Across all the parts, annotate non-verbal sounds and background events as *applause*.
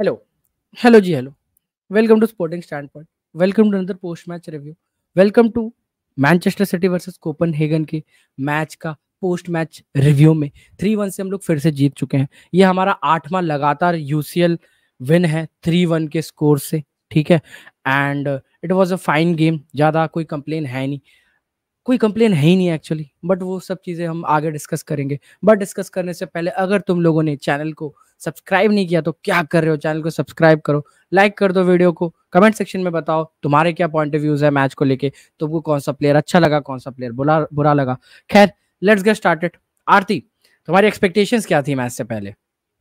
Hello hello ji hello welcome to sporting standpoint welcome to another post match review welcome to Manchester City versus Copenhagen के match का post match review में three one से हम लोग फिर से जीत चुके हैं ये हमारा आठवां लगातार यूसीएल विन है थ्री वन के स्कोर से ठीक है and it was a fine game ज़्यादा कोई कंप्लेन है नहीं कोई कंप्लेन है ही नहीं एक्चुअली बट वो सब चीज़ें हम आगे डिस्कस करेंगे बट डिस्कस करने से पहले अगर तुम लोगों ने चैनल को सब्सक्राइब नहीं किया तो क्या कर रहे हो चैनल को सब्सक्राइब करो लाइक कर दो वीडियो को कमेंट सेक्शन में बताओ तुम्हारे क्या पॉइंट ऑफ व्यूज है मैच को लेके तुमको कौन सा प्लेयर अच्छा लगा कौन सा प्लेयर बुरा बुरा लगा खैर लेट्स गेट स्टार्टेड आरती तुम्हारी एक्सपेक्टेशंस क्या थी मैच से पहले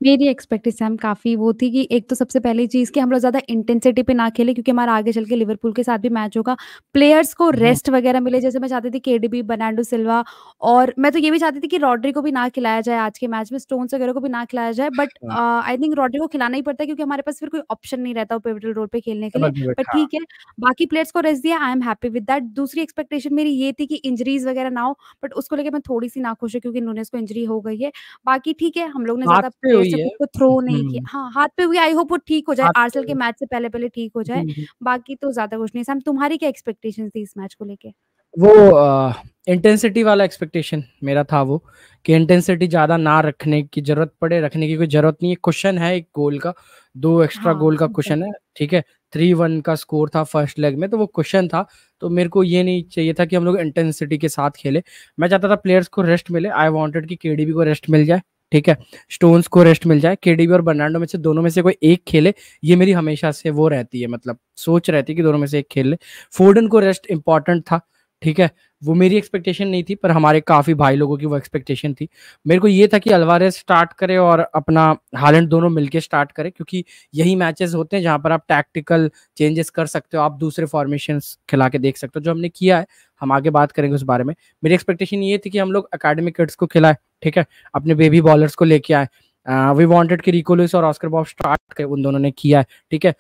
मेरी एक्सपेक्टेशन काफ़ी वो थी कि एक तो सबसे पहली चीज़ कि हम लोग ज़्यादा इंटेंसिटी पे ना खेले क्योंकि हमारा आगे चल के लिवरपूल के साथ भी मैच होगा प्लेयर्स को रेस्ट हम्म। वगैरह मिले जैसे मैं चाहती थी केडीबी बर्नाडो सिल्वा और मैं तो ये भी चाहती थी कि रॉड्री को भी ना खिलाया जाए आज के मैच में स्टोन्स वगैरह को भी ना खिलाया जाए बट आई थिंक रॉड्री को खिलाना ही पड़ता है क्योंकि हमारे पास फिर कोई ऑप्शन नहीं रहता पेविटल रोल पे खेलने के लिए बट हाँ। ठीक है बाकी प्लेयर्स को रेस्ट दिया I am happy with that दूसरी एक्सपेक्टेशन मेरी ये थी कि इंजरीज वगैरह ना हो बट उसको लेकर मैं थोड़ी सी ना खुश हूँ क्योंकि नूनेस को इंजरी हो गई है बाकी ठीक है हम लोग ने ज्यादा जब तक थ्रो नहीं किया हम्म। हाँ हाथ पे हुई आई होप वो ठीक हो जाए आर्सल के मैच से पहले पहले ठीक हो जाए बाकी तो ज्यादा कुछ नहीं सैम तुम्हारी क्या एक्सपेक्टेशन थी इस मैच को लेके वो इंटेंसिटी वाला एक्सपेक्टेशन मेरा था वो कि इंटेंसिटी ज़्यादा ना रखने की जरूरत पड़े रखने की कोई जरूरत नहीं है क्वेश्चन है एक गोल का दो एक्स्ट्रा हाँ, गोल का क्वेश्चन हाँ, हाँ। है ठीक है थ्री वन का स्कोर था फर्स्ट लेग में तो वो क्वेश्चन था तो मेरे को ये नहीं चाहिए था कि हम लोग इंटेंसिटी के साथ खेले मैं चाहता था प्लेयर्स को रेस्ट मिले आई वॉन्टेड की केडीबी को रेस्ट मिल जाए ठीक है स्टोन्स को रेस्ट मिल जाए केडीबी और बर्नाडो में से दोनों में से कोई एक खेले ये मेरी हमेशा से वो रहती है मतलब सोच रहती है कि दोनों में से एक खेल ले फोर्डन को रेस्ट इंपॉर्टेंट था ठीक है वो मेरी एक्सपेक्टेशन नहीं थी पर हमारे काफ़ी भाई लोगों की वो एक्सपेक्टेशन थी मेरे को ये था कि अलवारे स्टार्ट करे और अपना हालेंड दोनों मिलके स्टार्ट करे क्योंकि यही मैचेस होते हैं जहां पर आप टैक्टिकल चेंजेस कर सकते हो आप दूसरे फॉर्मेशन खिला के देख सकते हो जो हमने किया है हम आगे बात करेंगे उस बारे में मेरी एक्सपेक्टेशन ये थी कि हम लोग अकेडमिक किड्स को खिलाए ठीक है अपने बेबी बॉलर्स को लेके आए वी वॉन्टेड कि रिको लुइस और ऑस्कर बॉब स्टार्ट के उन दोनों ने किया है ठीक है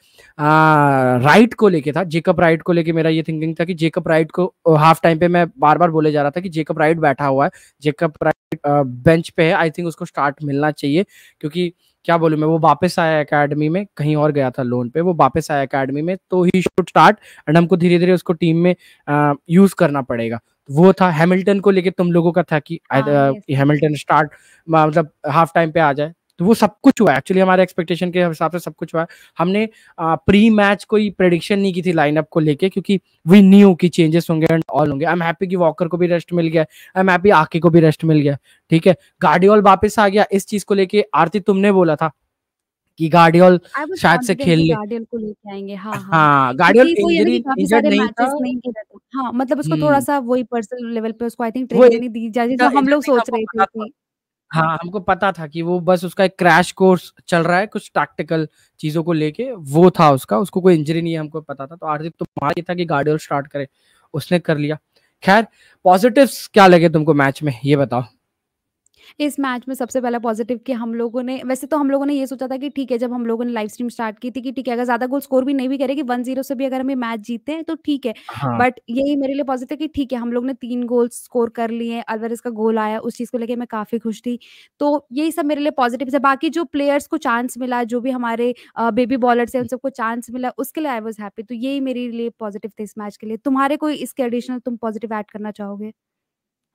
राइट को लेके था जेकब राइट को लेके मेरा ये थिंकिंग था कि जेकब राइट को हाफ टाइम पे मैं बार बार बोले जा रहा था कि जेकब राइट बैठा हुआ है जेकब राइट बेंच पे है आई थिंक उसको स्टार्ट मिलना चाहिए क्योंकि क्या बोलूँ मैं वो वापस आया एकेडमी में कहीं और गया था लोन पे वो वापस आया एकेडमी में तो ही शुड स्टार्ट एंड हमको धीरे धीरे उसको टीम में यूज करना पड़ेगा वो था हैमिल्टन को लेके तुम लोगों का था कि हैमिल्टन हाँ, स्टार्ट मतलब हाफ टाइम पे आ जाए तो वो सब कुछ हुआ एक्चुअली हमारे एक्सपेक्टेशन के हिसाब से सब कुछ हुआ हमने प्री मैच कोई प्रडिक्शन नहीं की थी लाइनअप को लेके क्योंकि वी न्यू की चेंजेस होंगे एंड ऑल होंगे आई एम हैप्पी कि वॉकर को भी रेस्ट मिल गया आई एम हैप्पी आके को भी रेस्ट मिल गया ठीक है गार्डियोल वापस आ गया इस चीज को लेके आरती तुमने बोला था कि गार्डियोल शायद से खेल ले गार्डियोल को लेके आएंगे हाँ हाँ, हाँ गार्डियोल इंजरी इंजर्ड नहीं था हाँ मतलब उसको हम्म। थोड़ा सा वही पर्सनल लेवल पे उसको आई थिंक ट्रेनिंग दी जा रही जो हम लोग सोच रहे थे हाँ हमको पता था कि वो बस उसका एक क्रैश कोर्स चल रहा है कुछ टैक्टिकल चीजों को लेके वो था उसका उसको कोई इंजरी नहीं है हमको पता था तो हार्दिक तो मार था कि और स्टार्ट करे उसने कर लिया खैर पॉजिटिव्स क्या लगे तुमको मैच में ये बताओ इस मैच में सबसे पहला पॉजिटिव कि हम लोगों ने वैसे तो हम लोगों ने ये सोचा था कि ठीक है जब हम लोगों ने लाइव स्ट्रीम स्टार्ट की थी कि ठीक है अगर ज्यादा गोल स्कोर भी नहीं भी करेगी वन जीरो से भी अगर हम ये मैच जीते हैं तो ठीक है बट हाँ। यही मेरे लिए पॉजिटिव कि ठीक है हम लोग ने तीन गोल स्कोर कर लिए अलवर का गोल आया उस चीज को लेकर मैं काफी खुश थी तो यही सब मेरे लिए पॉजिटिव है बाकी जो प्लेयर्स को चांस मिला जो भी हमारे बेबी बॉलर्स है उन सबको चांस मिला उसके लिए आई वॉज हैप्पी तो यही मेरे लिए पॉजिटिव थे इस मैच के लिए तुम्हारे कोई इसके एडिशनल तुम पॉजिटिव ऐड करना चाहोगे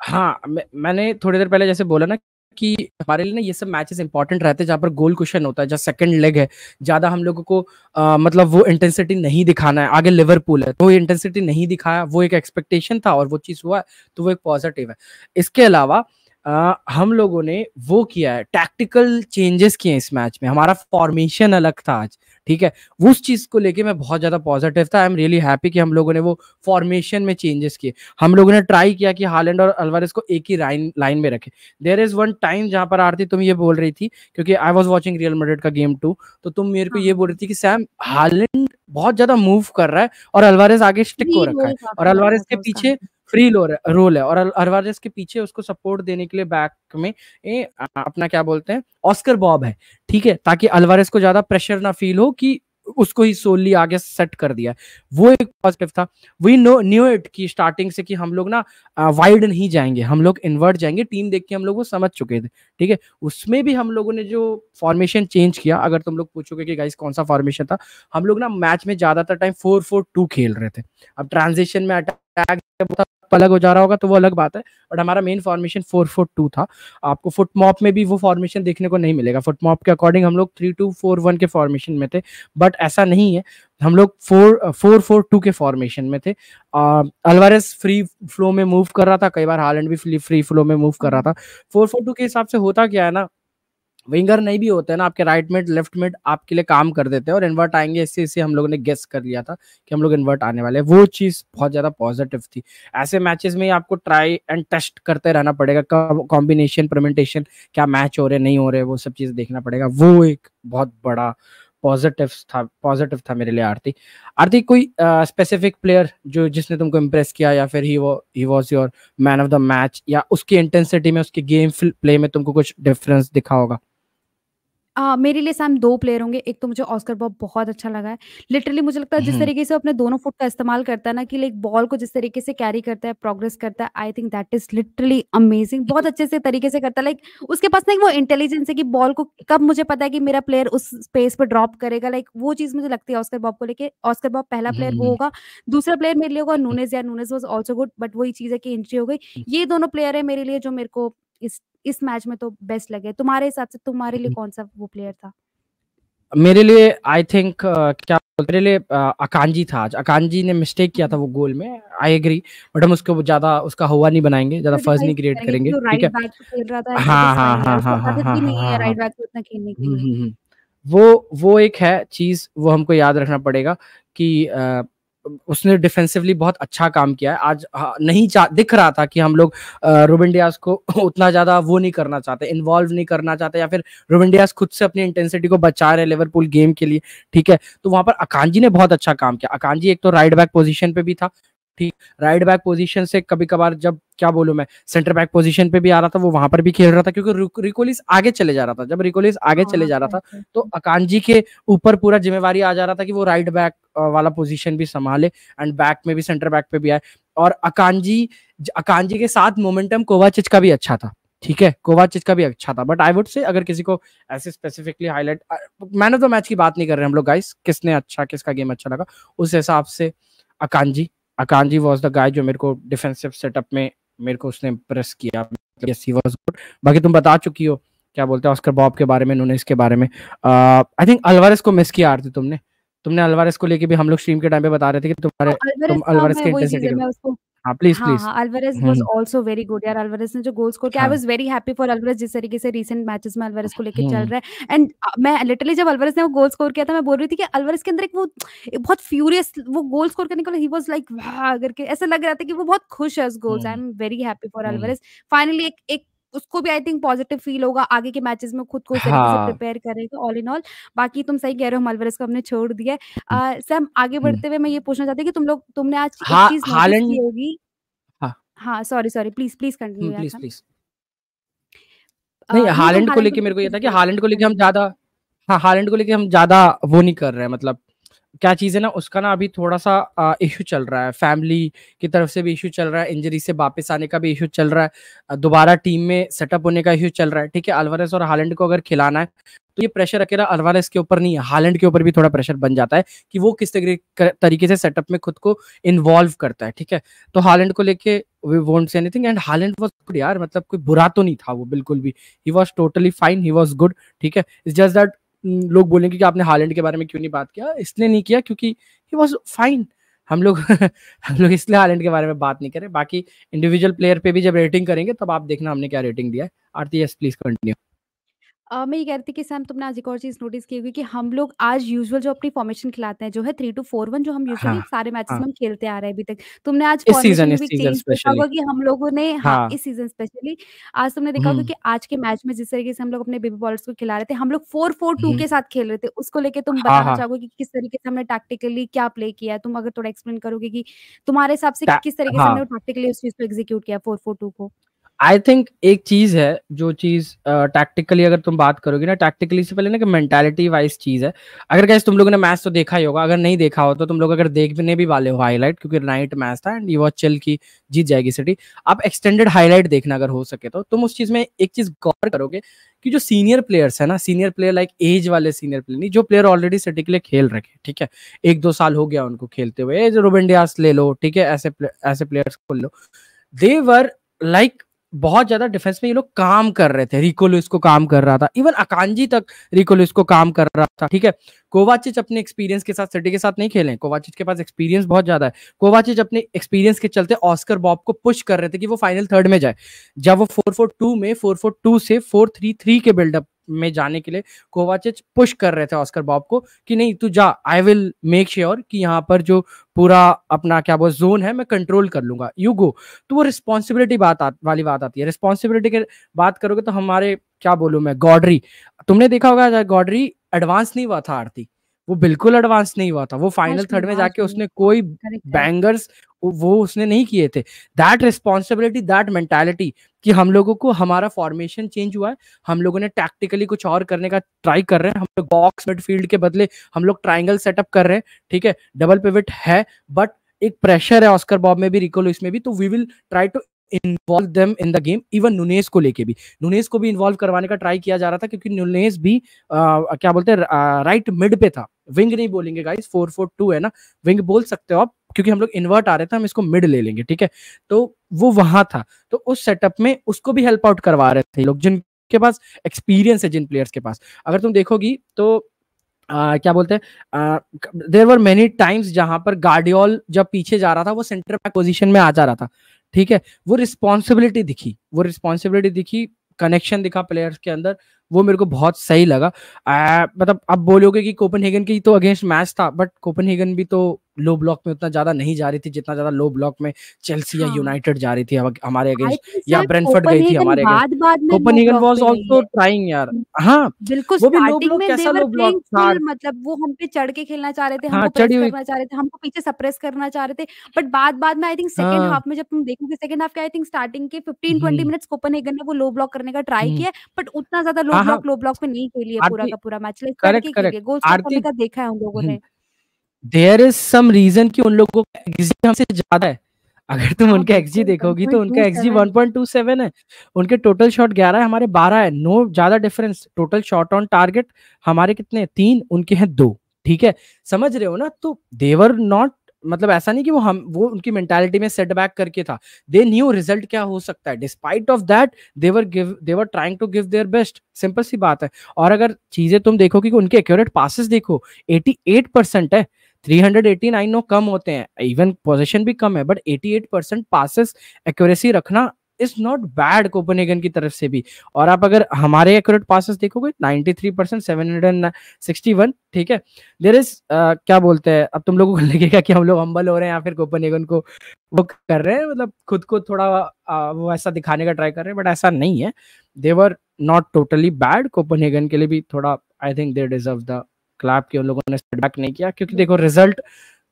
हाँ मैं, मैंने थोड़ी देर पहले जैसे बोला ना कि हमारे लिए ना ये सब मैचेस इंपॉर्टेंट रहते हैं जहाँ पर गोल क्वेश्चन होता है जहाँ सेकंड लेग है ज़्यादा हम लोगों को आ, मतलब वो इंटेंसिटी नहीं दिखाना है आगे लिवरपूल है तो वो इंटेंसिटी नहीं दिखाया वो एक एक्सपेक्टेशन था और वो चीज़ हुआ है तो वो एक पॉजिटिव है इसके अलावा आ, हम लोगों ने वो किया है टैक्टिकल चेंजेस किए इस मैच में हमारा फॉर्मेशन अलग था आज ठीक है उस चीज को लेके मैं बहुत ज्यादा पॉजिटिव था आई एम रियली हैप्पी कि हम लोगों ने वो फॉर्मेशन में चेंजेस किए हम लोगों ने ट्राई किया कि हालैंड और अलवारेस को एक ही लाइन लाइन में रखे देर इज वन टाइम जहां पर आरती तुम ये बोल रही थी क्योंकि I was watching Real Madrid का गेम टू तो तुम मेरे को हाँ। ये बोल रही थी कि सैम हालैंड बहुत ज्यादा मूव कर रहा है और अलवारिस आगे स्टिक हो रखा है और अलवारिस तो के पीछे फ्री रोल है और अरवारेस के पीछे उसको सपोर्ट देने के लिए बैक में ए, अपना क्या बोलते हैं ऑस्कर बॉब है ठीक है ताकि अलवार को ज्यादा प्रेशर ना फील हो कि उसको ही सोलली आगे सेट कर दिया वो एक पॉजिटिव था वी नो न्यू इट की स्टार्टिंग से कि हम लोग ना वाइड नहीं जाएंगे हम लोग इन्वर्ट जाएंगे टीम देख के हम लोग वो समझ चुके थे ठीक है उसमें भी हम लोगों ने जो फॉर्मेशन चेंज किया अगर तुम लोग पूछोगे कि गाइस कौन सा फॉर्मेशन था हम लोग ना मैच में ज्यादातर टाइम फोर फोर टू खेल रहे थे अब ट्रांजिशन में अटैक टैग अलग हो जा रहा होगा तो वो अलग बात है बट हमारा main formation four four two था आपको फुट मॉप में भी वो फॉर्मेशन देखने को नहीं मिलेगा फुट मॉप के अकॉर्डिंग हम लोग थ्री टू फोर वन के फॉर्मेशन में थे बट ऐसा नहीं है हम लोग फोर फोर फोर टू के फॉर्मेशन में थे अलवारेस फ्री फ्लो में मूव कर रहा था कई बार हालैंड भी फ्री फ्लो में मूव कर रहा था फोर फोर टू के हिसाब से होता क्या है ना विंगर नहीं भी होते हैं ना आपके राइट मिड लेफ्ट मिड आपके लिए काम कर देते हैं और इन्वर्ट आएंगे इससे इससे हम लोगों ने गेस कर लिया था कि हम लोग इन्वर्ट आने वाले हैं वो चीज़ बहुत ज़्यादा पॉजिटिव थी ऐसे मैचेस में आपको ट्राई एंड टेस्ट करते रहना पड़ेगा कॉम्बिनेशन प्रमेंटेशन क्या मैच हो रहे नहीं हो रहे वो सब चीज़ देखना पड़ेगा वो एक बहुत बड़ा पॉजिटिव था पॉजिटिव था मेरे लिए आरती आरती कोई स्पेसिफिक uh, प्लेयर जो जिसने तुमको इम्प्रेस किया या फिर ही वो ही your man of the match या उसकी इंटेंसिटी में उसके गेम प्ले में तुमको कुछ डिफरेंस दिखा होगा आ, मेरे लिए सैम दो प्लेयर होंगे एक तो मुझे ऑस्कर बॉब बहुत अच्छा लगा है लिटरली मुझे लगता है जिस हम्म। तरीके से अपने दोनों फुट का इस्तेमाल करता है ना कि लाइक बॉल को जिस तरीके से कैरी करता है प्रोग्रेस करता है I think that is literally amazing बहुत अच्छे से तरीके से करता है लाइक उसके पास ना वो इंटेलिजेंस है कि बॉल को कब मुझे पता है कि मेरा प्लेयर उस स्पेस पर ड्रॉप करेगा लाइक वो चीज मुझे लगती है ऑस्कर बॉब को लेकर ऑस्कर बॉब पहला प्लेयर वो हम्म। होगा दूसरा प्लेयर मेरे लिए होगा नूनेज या Nunez was also good but वही चीज है कि एंट्री हो गई हम्म। ये दोनों प्लेयर है मेरे लिए जो मेरे को इस इस मैच में तो बेस्ट लगे तुम्हारे हिसाब से तुम्हारे लिए हम्म। कौन सा वो प्लेयर था मेरे लिए आई थिंक uh, क्या मेरे लिए uh, अकांजी था आज अकांजी ने मिस्टेक किया था वो गोल में आई एग्री बट हम उसको ज्यादा उसका हुआ नहीं बनाएंगे ज्यादा फर्ज नहीं क्रिएट करेंगे ठीक है हम्म, हम्म, वो वो एक है चीज वो हमको याद रखना पड़ेगा कि उसने डिफेंसिवली बहुत अच्छा काम किया है आज हाँ, नहीं चाह दिख रहा था कि हम लोग रुबिन डियाज को *laughs* उतना ज़्यादा वो नहीं करना चाहते इन्वॉल्व नहीं करना चाहते या फिर रुबिन डियाज खुद से अपनी इंटेंसिटी को बचा रहे लेवरपूल गेम के लिए ठीक है तो वहां पर अकांजी ने बहुत अच्छा काम किया अकांजी एक तो राइट बैक पोजिशन पे भी था ठीक राइट बैक पोजीशन से कभी कभार जब क्या बोलूं मैं सेंटर बैक पोजीशन पे भी आ रहा था वो वहां पर भी खेल रहा था क्योंकि रिकोलिस आगे चले जा रहा था जब रिकोलिस आगे आ, हाँ, चले जा रहा था तो अकांजी के ऊपर पूरा जिम्मेवारी आ जा रहा था कि वो राइट बैक वाला पोजीशन भी संभाले एंड बैक में भी सेंटर बैक पे भी आए और अकांजी अकांजी के साथ मोमेंटम कोवाचिच का भी अच्छा था ठीक है कोवाचिच का भी अच्छा था बट आई वुड से अगर किसी को ऐसे specifically highlight man of the match की बात नहीं कर रहे हम लोग गाइस किसने अच्छा किसका गेम अच्छा लगा उस हिसाब से अकांजी अकानजी वॉज द गाय जो मेरे को डिफेंसिव सेटअप में मेरे को उसने इम्प्रेस किया यस ही वाज गुड बाकी तुम बता चुकी हो क्या बोलते हैं ऑस्कर बॉब के बारे में उन्होंने इसके बारे में आई थिंक अलवारस को मिस किया आरती तुमने तुमने अलवारस को लेके भी हम लोग स्ट्रीम के टाइम पे बता रहे थे कि तुम्हारे हाँ, तुम अलवारस के intensity please was also very good यार अल्वारेज ने जो गोल स्कोर किया I was very happy for जिस तरीके से रीसेंट मैचेस में अल्वारेज को लेके चल हम्म। रहा है एंड मैं लिटरली जब अल्वारेज ने वो गोल स्कोर किया था मैं बोल रही थी कि के अंदर एक वो बहुत फ्यूरियस वो गोल स्कोर करने के लिए ही वाज लाइक वाह करके ऐसा लग रहा था कि वो बहुत खुश है उस I am very happy for finally एक एक उसको भी आई थिंक पॉजिटिव फील होगा आगे के मैचेस में खुद को हाँ. प्रिपेयर करेगा ऑल इन ऑल बाकी तुम सही कह रहे हो मलवरस को हमने छोड़ दिया है सैम आगे हम्म। बढ़ते हुए मैं ये पूछना चाहती हूँ कि तुम लोग तुमने आज हाँ, चीज की होगी हाँ sorry sorry please please continue please please नहीं तो हालैंड को लेके मेरे को ये था कि हालैंड को लेके हम ज्यादा हाँ हालैंड को लेके हम ज्यादा वो नहीं कर रहे हैं मतलब क्या चीज़ है ना उसका ना अभी थोड़ा सा इशू चल रहा है फैमिली की तरफ से भी इशू चल रहा है इंजरी से वापस आने का भी इशू चल रहा है दोबारा टीम में सेटअप होने का इशू चल रहा है ठीक है अलवरस और हालैंड को अगर खिलाना है तो ये प्रेशर अकेला अलवारस के ऊपर नहीं है हालैंड के ऊपर भी थोड़ा प्रेशर बन जाता है कि वो किस तरीके से सेटअप में खुद को इन्वॉल्व करता है ठीक है तो हालैंड को लेके we won't say anything and Holland was good यार मतलब कोई बुरा तो नहीं था वो बिल्कुल भी ही वॉज टोटली फाइन ही वॉज गुड ठीक है इट्स जस्ट दैट लोग बोलेंगे कि आपने हालैंड के बारे में क्यों नहीं बात किया इसलिए नहीं किया क्योंकि ही वॉज फाइन हम लोग *laughs* हम लोग इसलिए हालैंड के बारे में बात नहीं करें बाकी इंडिविजुअल प्लेयर पे भी जब रेटिंग करेंगे तब आप देखना हमने क्या रेटिंग दिया है Aarti yes please continue uh, मैं ये कह रही थी कि सैम तुमने तो आज एक और चीज़ नोटिस की हुई कि हम लोग आज यूजुअल जो अपनी फॉर्मेशन खिलाते हैं जो है थ्री टू फोर वन जो हम यूजुअली हाँ, सारे मैचेस हाँ। में हम खेलते आ रहे हैं अभी तक। तुमने आज इस सीज़न इस सीज़न स्पेशली। होगा कि हम लोगों ने हाँ, हाँ। इस सीज़न स्पेशली आज तुमने देखा होगा हम्म। कि आज के मैच में जिस तरीके से हम लोग अपने बेबी बॉलर्स को खिला रहे थे, हम लोग फोर फोर टू के साथ खेल रहे थे। उसको लेके तुम हाँ, बताना हाँ। चाहोगे की किस तरीके से हमने टैक्टिकली क्या प्ले किया तुम अगर थोड़ा एक्सप्लेन करोगे की तुम्हारे हिसाब से किस तरीके से हाँ। हमने टैक्टिकली उस चीज़ को एग्ज़ीक्यूट किया फोर फोर टू को? आई थिंक एक चीज है जो चीज टैक्टिकली uh, अगर तुम बात करोगे ना टैक्टिकली से पहले ना कि मेंटालिटी वाइज चीज है अगर कैसे तुम लोगों ने मैच तो देखा ही होगा अगर नहीं देखा हो तो तुम लोग अगर देखने भी वाले हो हाईलाइट क्योंकि नाइट मैच था एंड यू चल की जीत जाएगी सिटी आप एक्सटेंडेड हाईलाइट देखना अगर हो सके तो तुम उस चीज में एक चीज गौर करोगे कि जो सीनियर प्लेयर्स है ना सीनियर प्लेयर लाइक एज वाले सीनियर प्लेयर नहीं जो प्लेयर ऑलरेडी सिटी के लिए खेल रखे ठीक है एक दो साल हो गया उनको खेलते हुए रोबिन डियास ले लो ठीक है ऐसे ऐसे प्लेयर्स खोल लो दे वर लाइक बहुत ज्यादा डिफेंस में ये लोग काम कर रहे थे रिको लुइस को काम कर रहा था इवन अकांजी तक रिको लुइस को काम कर रहा था ठीक है कोवाचिच अपने एक्सपीरियंस के साथ सिटी के साथ नहीं खेले कोवाचिच के पास एक्सपीरियंस बहुत ज्यादा है कोवाचिच अपने एक्सपीरियंस के चलते ऑस्कर बॉब को पुश कर रहे थे कि वो फाइनल थर्ड में जाए जब वो फोर फोर टू में फोर फोर टू से फोर थ्री थ्री के बिल्डअप में जाने के लिए कोवाचिच पुश कर रहे थे ऑस्कर बॉब को कि नहीं तू जा आई विल मेक श्योर कि यहाँ पर जो पूरा अपना क्या बोल जोन है मैं कंट्रोल कर लूंगा यू गो तो वो रिस्पॉन्सिबिलिटी बात आ, वाली बात आती है रिस्पॉन्सिबिलिटी की बात करोगे तो हमारे क्या बोलूँ मैं गॉडरी तुमने देखा होगा गॉडरी एडवांस नहीं हुआ था आरती वो बिल्कुल एडवांस नहीं हुआ था वो फाइनल थर्ड में जाके उसने कोई बैंगर्स वो उसने नहीं किए थे दैट रिस्पॉन्सिबिलिटी दैट मेंटेलिटी कि हम लोगों को हमारा फॉर्मेशन चेंज हुआ है हम लोगों ने टैक्टिकली कुछ और करने का ट्राई कर रहे हैं हम लोग बॉक्स मिडफील्ड के बदले हम लोग ट्राइंगल सेटअप कर रहे हैं ठीक है डबल पिविट है बट एक प्रेशर है ऑस्कर बॉब में भी रिकोलो इसमें भी तो we will try to involve them in the game even Nunes को लेके भी नुनेस को भी इन्वॉल्व करवाने का ट्राई किया जा रहा था क्योंकि नुनेस भी आ, क्या बोलते हैं राइट मिड पे था विंग नहीं बोलेंगे गाइस फोर फोर टू है ना विंग बोल सकते हो आप क्योंकि हम लोग इन्वर्ट आ रहे थे हम इसको मिड ले लेंगे ठीक है तो वो वहां था तो उस सेटअप में उसको भी हेल्प आउट करवा रहे थे लोग जिनके पास एक्सपीरियंस है जिन प्लेयर्स के पास अगर तुम देखोगी तो Uh, क्या बोलते हैं देर वर मेनी टाइम्स जहां पर गार्डियोल जब पीछे जा रहा था वो सेंटर बैक पोजिशन में आ जा रहा था ठीक है वो रिस्पॉन्सिबिलिटी दिखी वो रिस्पॉन्सिबिलिटी दिखी कनेक्शन दिखा प्लेयर्स के अंदर वो मेरे को बहुत सही लगा मतलब आप बोलोगे कि कोपनहेगन की तो अगेंस्ट मैच था बट कोपनहेगन भी तो लो ब्लॉक में उतना ज्यादा नहीं जा रही थी जितना ज्यादा लो ब्लॉक में चेल्सी या हाँ। यूनाइटेड जा रही थी हमारे अगेंस्ट या ब्रेनफर्ड गई थी हमारे open Copenhagen was also trying यार हम्म। हां बिल्कुल वो भी लो ब्लॉक कैसा लो ब्लॉक था मतलब वो हम पे चढ़ के खेलना चाह रहे थे हमको हाँ, प्रेस करना चाह रहे थे हमको पीछे सप्रेस करना चाह रहे थे बट बाद बाद में आई थिंक सेकंड हाफ में जब तुम देखोगे सेकंड हाफ के आई थिंक स्टार्टिंग के 15 20 मिनट्स ओपन कोपेनहेगन ने वो लो ब्लॉक करने का ट्राई हम्म। किया बट उतना ज्यादा लो हाँ, ब्लॉक लो ब्लॉक में नहीं खेली है पूरा का पूरा मैच लाइक करके गोल देखा है उन लोगों हम्म। ने देयर इज सम रीजन कि उन लोगों का एक्सजी हमसे ज्यादा है अगर तुम हाँ, उनके एक्सजी देखोगी तो उनका एक्सजी 1.27 है उनके टोटल शॉट 11 है हमारे 12 है नो ज्यादा difference total shot on target हमारे कितने तीन उनके हैं दो ठीक है समझ रहे हो ना तो देवर नॉट मतलब ऐसा नहीं कि वो हम वो उनकी मेंटालिटी में सेटबैक करके था दे न्यू रिजल्ट क्या हो सकता है despite of that they were give they were trying to give their best simple सी बात है और अगर चीजें तुम देखोगे कि उनके एक्यूरेट पासिस देखो 88 परसेंट है 389 नो कम होते हैं इवन पोजीशन भी कम है बट 88 परसेंट पासिस एक्यूरेसी रखना इज नॉट बैड कोपेनहेगन की तरफ से भी और आप अगर हमारे एक्यूरेट पासिस देखोगे 93 परसेंट सेवन ठीक है देर इज uh, क्या बोलते हैं अब तुम लोगों को *laughs* लगेगा कि हम लोग अम्बल हो रहे हैं या फिर कोपेनहेगन को वो कर रहे हैं मतलब खुद को थोड़ा uh, वो ऐसा दिखाने का ट्राई कर रहे हैं बट ऐसा नहीं है they're not totally bad Copenhagen के लिए भी थोड़ा I think they deserve the club के उन लोगों ने फीडबैक नहीं किया क्योंकि देखो रिजल्ट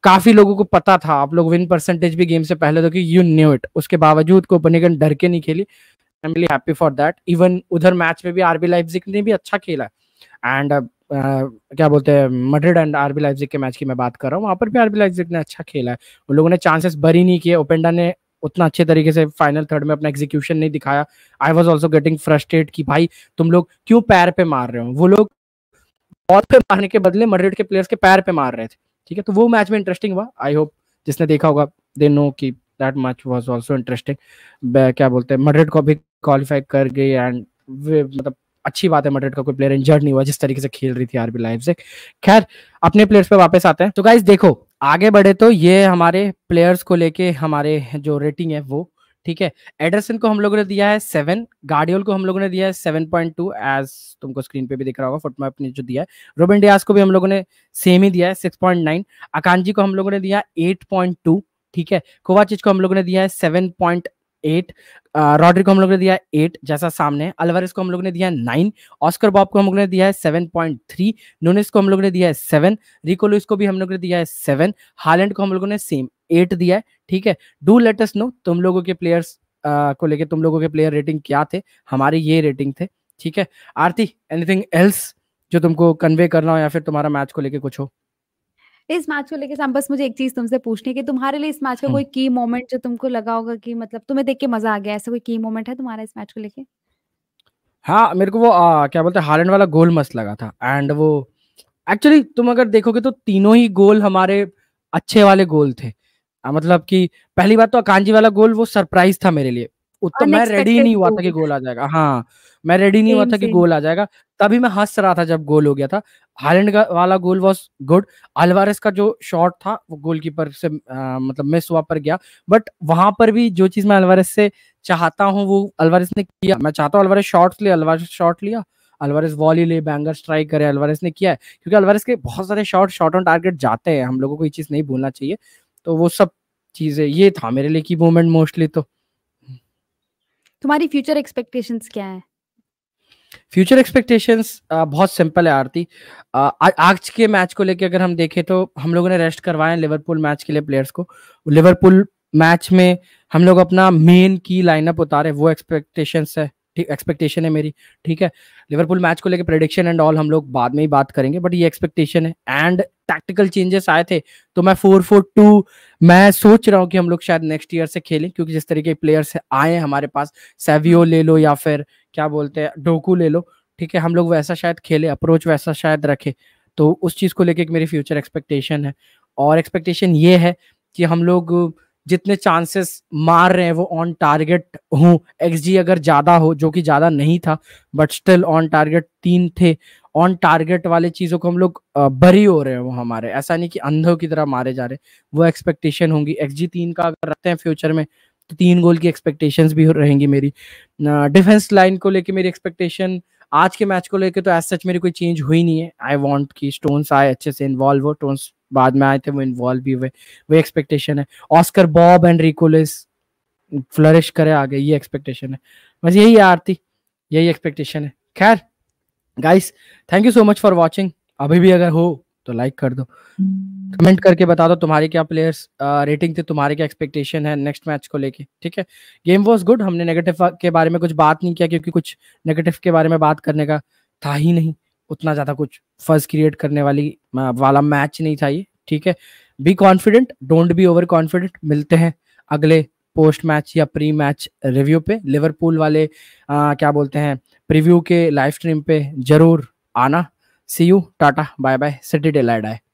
काफी लोगों को पता था आप लोग विन परसेंटेज भी गेम से पहले तो कि यू न्यू इट उसके बावजूद कोपेनहेगन डर के नहीं खेली I am really happy for that even उधर मैच में भी आरबी लाइपजिग ने भी अच्छा खेला एंड uh, uh, क्या बोलते हैं मड्रिड एंड आरबी लाइपजिग के मैच की मैं बात कर रहा हूँ वहां पर भी आरबी लाइपजिग ने अच्छा खेला है उन लोगों ने चांसेस बरी नहीं किए ओपेंडा ने उतना अच्छे तरीके से फाइनल थर्ड में अपना एग्जीक्यूशन नहीं दिखाया I was also getting frustrate कि भाई तुम लोग क्यों पैर पे मार रहे हो वो लोग हॉल पे मारने के बदले मड्रिड के प्लेयर्स के पैर पे मार रहे थे ठीक है तो वो मैच में इंटरेस्टिंग हुआ आई होप जिसने देखा होगा दे नो कि that match was also interesting क्या बोलते हैं मड्रिड को भी क्वालिफाई कर गई एंड मतलब अच्छी बात है मड्रिड का कोई प्लेयर इंजर्ड नहीं हुआ जिस तरीके से खेल रही थी आरबी लाइव से खैर अपने प्लेयर्स पे वापस आते हैं तो गाइज देखो आगे बढ़े तो ये हमारे प्लेयर्स को लेके हमारे जो रेटिंग है वो ठीक है एडरसन को हम लोगों ने दिया है सेवन गार्डियोल को हम लोगों ने दिया है सेवन पॉइंट टू एज तुमको स्क्रीन पे भी दिख रहा होगा फुटमैप ने जो दिया है रोबिन डियास को भी हम लोगों ने सेम ही दिया है सिक्स पॉइंट नाइन अकांजी को हम लोगों ने दिया एट पॉइंट टू ठीक है कोवाचिज को हम लोगों ने दिया है सेवन पॉइंट एट रॉड्रिक को हम लोग ने दिया है एट जैसा सामने अलवरिस को हम लोग ने दिया नाइन ऑस्कर बॉब को हम लोग ने दिया है सेवन पॉइंट थ्री नोनिस को हम लोग ने दिया है सेवन रिकोलुइस को भी हम लोग ने दिया है सेवन हालैंड को हम लोगों ने सेम एट दिया है ठीक है डू लेटेस्ट नो तुम लोगों के प्लेयर्स को लेके तुम लोगों के प्लेयर रेटिंग क्या थे हमारे ये रेटिंग थे ठीक है आरती एनीथिंग एल्स जो तुमको कन्वे करना हो या फिर तुम्हारा मैच को लेके कुछ हो इस मैच को लेके बस मुझे एक चीज तुमसे पूछनी है कि तुम्हारे लिए इस मैच का हम्म। कोई की मोमेंट जो तुमको लगा होगा कि मतलब तुम्हें देख के मजा आ गया ऐसा कोई की मोमेंट है तुम्हारा इस मैच को लेके हाँ मेरे को वो आ, क्या बोलते हैं हालैंड वाला गोल मस्त लगा था एंड वो एक्चुअली तुम अगर देखोगे तो तीनों ही गोल हमारे अच्छे वाले गोल थे मतलब कि पहली बात तो अकांजी वाला गोल वो सरप्राइज था मेरे लिए उतना तो मैं रेडी नहीं हुआ था कि गोल आ जाएगा हाँ मैं रेडी नहीं हुआ था कि गोल आ जाएगा तभी मैं हंस रहा था जब गोल हो गया था हालैंड का वाला गोल वॉज गुड अलवारस का जो शॉट था वो गोल कीपर से आ, मतलब मिस हुआ पर गया बट वहां पर भी जो चीज मैं अलवारस से चाहता हूँ वो अलवारस ने किया मैं चाहता हूँ अलवारस शॉट्स लिया अलवारस शॉट लिया अलवारस वॉली ले बैंगर स्ट्राइक करे अलवारस ने किया है क्योंकि अलवारस के बहुत सारे शॉट शॉट ऑन टारगेट जाते हैं हम लोगों को ये चीज नहीं भूलना चाहिए तो वो सब चीज़ें ये था मेरे लिए की मोमेंट मोस्टली तो तुम्हारी फ्यूचर एक्सपेक्टेशंस क्या है फ्यूचर एक्सपेक्टेशंस बहुत सिंपल है आरती आज के मैच को लेके अगर हम देखें तो हम लोगों ने रेस्ट करवाया लिवरपूल मैच के लिए प्लेयर्स को लिवरपूल मैच में हम लोग अपना मेन की लाइनअप उतारे वो एक्सपेक्टेशंस है ठीक एक्सपेक्टेशन है मेरी ठीक है लिवरपूल मैच को लेकर प्रडिक्शन एंड ऑल हम लोग बाद में ही बात करेंगे बट ये एक्सपेक्टेशन है एंड टैक्टिकल चेंजेस आए थे तो मैं फोर फोर टू मैं सोच रहा हूँ कि हम लोग शायद नेक्स्ट ईयर से खेलें क्योंकि जिस तरीके प्लेयर्स आए हैं हमारे पास सेवियो ले लो या फिर क्या बोलते हैं डोकू ले लो ठीक है हम लोग वैसा शायद खेले अप्रोच वैसा शायद रखे तो उस चीज़ को लेकर एक मेरी फ्यूचर एक्सपेक्टेशन है और एक्सपेक्टेशन ये है कि हम लोग जितने चांसेस मार रहे हैं वो ऑन टारगेट हों जी अगर ज़्यादा हो जो कि ज़्यादा नहीं था बट स्टिल ऑन टारगेट तीन थे ऑन टारगेट वाले चीज़ों को हम लोग बरी हो रहे हैं वो हमारे ऐसा नहीं कि अंधों की तरह मारे जा रहे वो एक्सपेक्टेशन होंगी एक्स जी तीन का अगर रखते हैं फ्यूचर में तो तीन गोल की एक्सपेक्टेशन भी रहेंगी मेरी डिफेंस लाइन को लेकर मेरी एक्सपेक्टेशन आज के मैच को लेकर तो एज सच मेरी कोई चेंज हुई नहीं है आई वॉन्ट की स्टोन्स आए अच्छे से इन्वॉल्व हो स्टोन्स बाद में आए थे वो इन्वॉल्व भी हुए वही एक्सपेक्टेशन है Oscar Bobb and Rico Lewis flourish करे आगे ये एक्सपेक्टेशन है बस यही है आरती यही एक्सपेक्टेशन है खैर guys thank you so much for watching अभी भी अगर हो तो लाइक कर दो कमेंट करके बता दो तुम्हारे क्या प्लेयर्स रेटिंग थे तुम्हारे क्या एक्सपेक्टेशन है नेक्स्ट मैच को लेके ठीक है गेम वाज गुड हमने नेगेटिव के बारे में कुछ बात नहीं किया क्योंकि कुछ नेगेटिव के बारे में बात करने का था ही नहीं उतना ज़्यादा कुछ फर्ज क्रिएट करने वाली वाला मैच नहीं था ये ठीक है be confident don't be over confident मिलते हैं अगले पोस्ट मैच या प्री मैच रिव्यू पे लिवरपूल वाले आ, क्या बोलते हैं प्रीव्यू के लाइव स्ट्रीम पे जरूर आना see you tata bye bye City लाइड आए